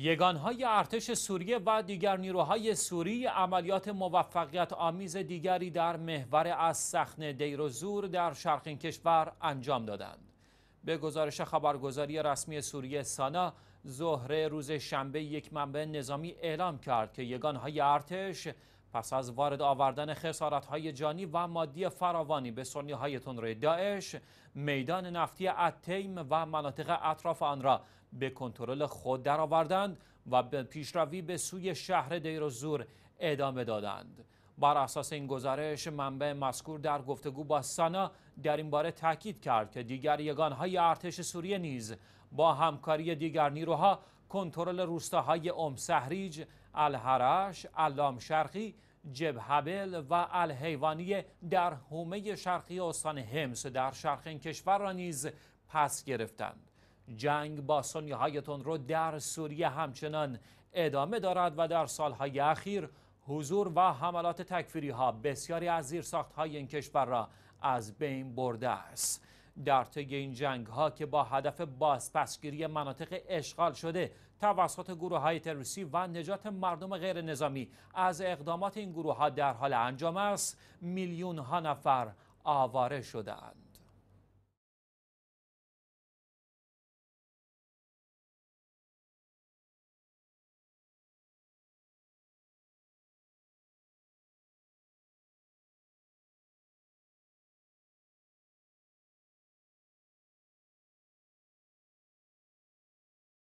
یگانهای ارتش سوریه و دیگر نیروهای سوری عملیات موفقیت آمیز دیگری در محور از سخن دیر و زور در شرق این کشور انجام دادند. به گزارش خبرگزاری رسمی سوریه سانا زهره روز شنبه یک منبع نظامی اعلام کرد که یگانهای ارتش پس از وارد آوردن های جانی و مادی فراوانی به های تندروی داعش میدان نفتی اتیم و مناطق اطراف آن را به کنترل خود درآوردند و به پیشروی به سوی شهر دیر و زور ادامه دادند بر اساس این گزارش منبع مذکور در گفتگو با سنا در این باره تاکید کرد که دیگر یگان های ارتش سوریه نیز با همکاری دیگر نیروها کنترل روستاهای ام سهریج الحرش، علام شرقی، جبهبل و الحیوانی در حومه شرقی استان همس در شرق این کشور را نیز پس گرفتند. جنگ با سنی های رو در سوریه همچنان ادامه دارد و در سالهای اخیر حضور و حملات تکفیری ها بسیاری از زیرساخت های این کشور را از بین برده است. در طی این جنگ ها که با هدف بازپسگیری مناطق اشغال شده توسط گروه های تروریستی و نجات مردم غیر نظامی از اقدامات این گروه ها در حال انجام است میلیون ها نفر آواره شدند.